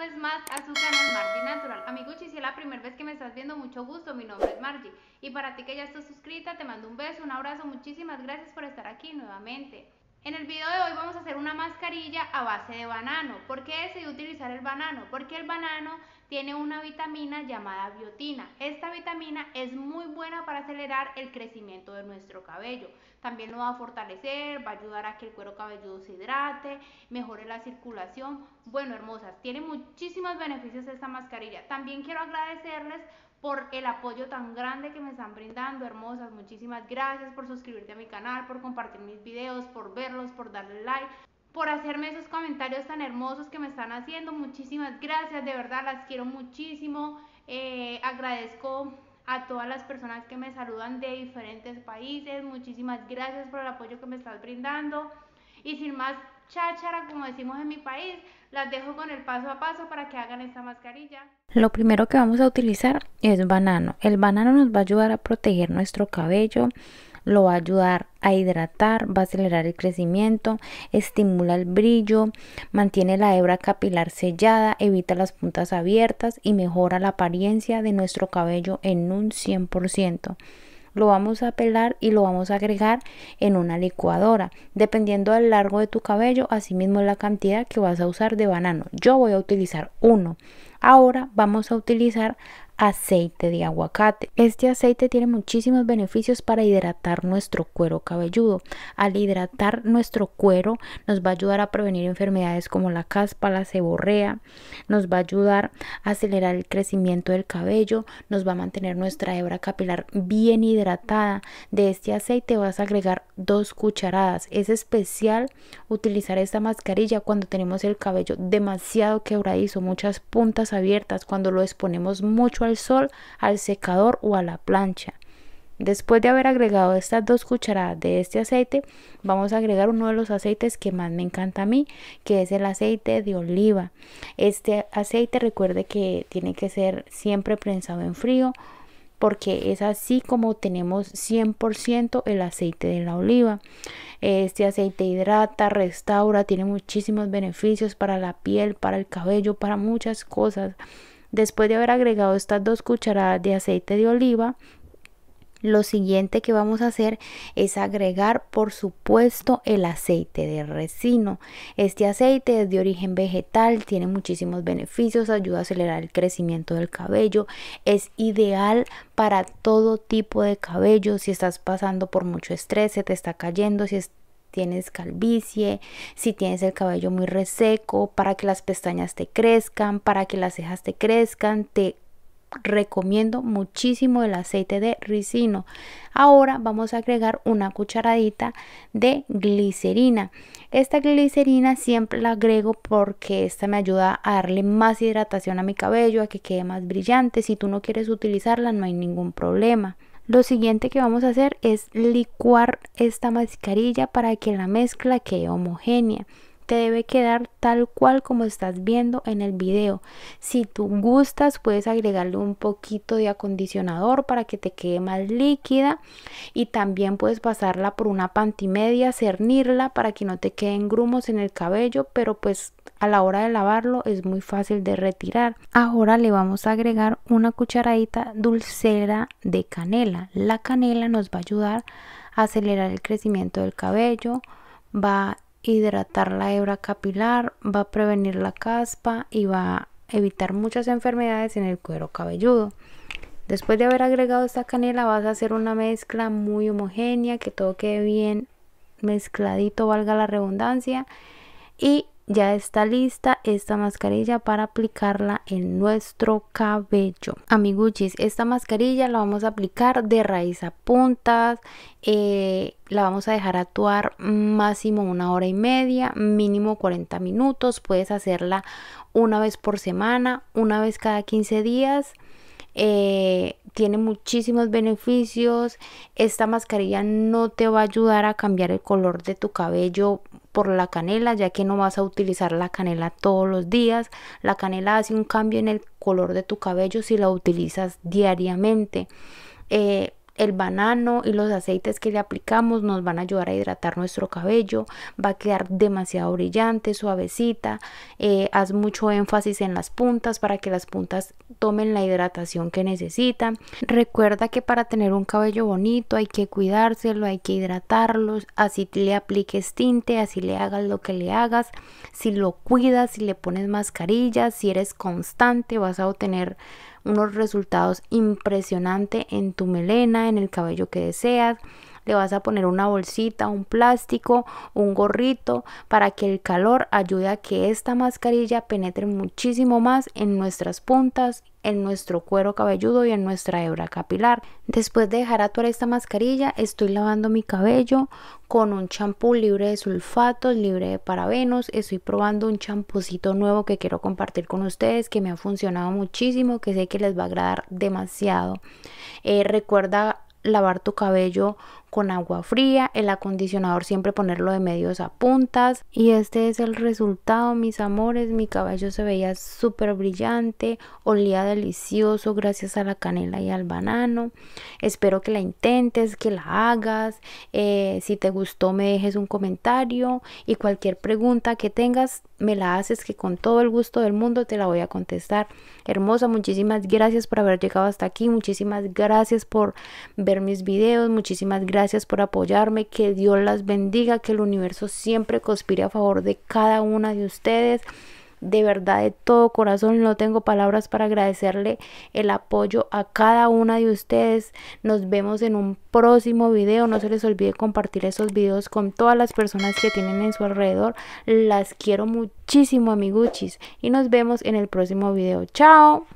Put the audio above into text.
vez más a su canal Margie Natural. Amiguchi, si es la primera vez que me estás viendo, mucho gusto, mi nombre es Margie. Y para ti que ya estás suscrita, te mando un beso, un abrazo, muchísimas gracias por estar aquí nuevamente. En el video de hoy vamos a hacer una mascarilla a base de banano. ¿Por qué decidí utilizar el banano? Porque el banano tiene una vitamina llamada biotina. Esta vitamina es muy buena para acelerar el crecimiento de nuestro cabello. También lo va a fortalecer, va a ayudar a que el cuero cabelludo se hidrate, mejore la circulación. Bueno, hermosas, tiene muchísimos beneficios esta mascarilla. También quiero agradecerles por el apoyo tan grande que me están brindando, hermosas. Muchísimas gracias por suscribirte a mi canal, por compartir mis videos, por verlos, por darle like, por hacerme esos comentarios tan hermosos que me están haciendo. Muchísimas gracias, de verdad las quiero muchísimo. Eh, agradezco a todas las personas que me saludan de diferentes países. Muchísimas gracias por el apoyo que me están brindando. Y sin más, cháchara, como decimos en mi país, las dejo con el paso a paso para que hagan esta mascarilla. Lo primero que vamos a utilizar es banano. El banano nos va a ayudar a proteger nuestro cabello, lo va a ayudar a hidratar, va a acelerar el crecimiento, estimula el brillo, mantiene la hebra capilar sellada, evita las puntas abiertas y mejora la apariencia de nuestro cabello en un 100%. Lo vamos a pelar y lo vamos a agregar en una licuadora. Dependiendo del largo de tu cabello, asimismo la cantidad que vas a usar de banano. Yo voy a utilizar uno. Ahora vamos a utilizar aceite de aguacate. Este aceite tiene muchísimos beneficios para hidratar nuestro cuero cabelludo. Al hidratar nuestro cuero nos va a ayudar a prevenir enfermedades como la caspa, la ceborrea, nos va a ayudar a acelerar el crecimiento del cabello, nos va a mantener nuestra hebra capilar bien hidratada. De este aceite vas a agregar dos cucharadas. Es especial utilizar esta mascarilla cuando tenemos el cabello demasiado quebradizo, muchas puntas abiertas, cuando lo exponemos mucho al sol, al secador o a la plancha. Después de haber agregado estas dos cucharadas de este aceite, vamos a agregar uno de los aceites que más me encanta a mí, que es el aceite de oliva. Este aceite recuerde que tiene que ser siempre prensado en frío porque es así como tenemos 100% el aceite de la oliva. Este aceite hidrata, restaura, tiene muchísimos beneficios para la piel, para el cabello, para muchas cosas. Después de haber agregado estas dos cucharadas de aceite de oliva, lo siguiente que vamos a hacer es agregar, por supuesto, el aceite de resino. Este aceite es de origen vegetal, tiene muchísimos beneficios, ayuda a acelerar el crecimiento del cabello, es ideal para todo tipo de cabello. Si estás pasando por mucho estrés, se te está cayendo, si estás tienes calvicie, si tienes el cabello muy reseco, para que las pestañas te crezcan, para que las cejas te crezcan, te recomiendo muchísimo el aceite de ricino. Ahora vamos a agregar una cucharadita de glicerina. Esta glicerina siempre la agrego porque esta me ayuda a darle más hidratación a mi cabello, a que quede más brillante. Si tú no quieres utilizarla no hay ningún problema. Lo siguiente que vamos a hacer es licuar esta mascarilla para que la mezcla quede homogénea. Te debe quedar tal cual como estás viendo en el video. Si tú gustas puedes agregarle un poquito de acondicionador para que te quede más líquida y también puedes pasarla por una pantimedia, cernirla para que no te queden grumos en el cabello, pero pues a la hora de lavarlo es muy fácil de retirar. Ahora le vamos a agregar una cucharadita dulcera de canela. La canela nos va a ayudar a acelerar el crecimiento del cabello, va a hidratar la hebra capilar, va a prevenir la caspa y va a evitar muchas enfermedades en el cuero cabelludo. Después de haber agregado esta canela vas a hacer una mezcla muy homogénea, que todo quede bien mezcladito, valga la redundancia. Y ya está lista esta mascarilla para aplicarla en nuestro cabello amiguchis esta mascarilla la vamos a aplicar de raíz a puntas eh, la vamos a dejar actuar máximo una hora y media mínimo 40 minutos puedes hacerla una vez por semana una vez cada 15 días eh, tiene muchísimos beneficios. Esta mascarilla no te va a ayudar a cambiar el color de tu cabello por la canela, ya que no vas a utilizar la canela todos los días. La canela hace un cambio en el color de tu cabello si la utilizas diariamente. Eh, el banano y los aceites que le aplicamos nos van a ayudar a hidratar nuestro cabello, va a quedar demasiado brillante, suavecita, eh, haz mucho énfasis en las puntas para que las puntas tomen la hidratación que necesitan. Recuerda que para tener un cabello bonito hay que cuidárselo, hay que hidratarlo, así le apliques tinte, así le hagas lo que le hagas, si lo cuidas, si le pones mascarillas, si eres constante vas a obtener unos resultados impresionantes en tu melena, en el cabello que deseas le vas a poner una bolsita, un plástico, un gorrito para que el calor ayude a que esta mascarilla penetre muchísimo más en nuestras puntas en nuestro cuero cabelludo y en nuestra hebra capilar. Después de dejar actuar esta mascarilla, estoy lavando mi cabello con un champú libre de sulfatos, libre de parabenos. Estoy probando un champucito nuevo que quiero compartir con ustedes, que me ha funcionado muchísimo, que sé que les va a agradar demasiado. Eh, recuerda lavar tu cabello con agua fría, el acondicionador siempre ponerlo de medios a puntas y este es el resultado mis amores, mi cabello se veía súper brillante, olía delicioso gracias a la canela y al banano, espero que la intentes, que la hagas, eh, si te gustó me dejes un comentario y cualquier pregunta que tengas me la haces que con todo el gusto del mundo te la voy a contestar. Hermosa, muchísimas gracias por haber llegado hasta aquí, muchísimas gracias por ver mis videos, muchísimas gracias Gracias por apoyarme, que Dios las bendiga, que el universo siempre conspire a favor de cada una de ustedes. De verdad, de todo corazón, no tengo palabras para agradecerle el apoyo a cada una de ustedes. Nos vemos en un próximo video. No se les olvide compartir esos videos con todas las personas que tienen en su alrededor. Las quiero muchísimo, amiguchis. Y nos vemos en el próximo video. Chao.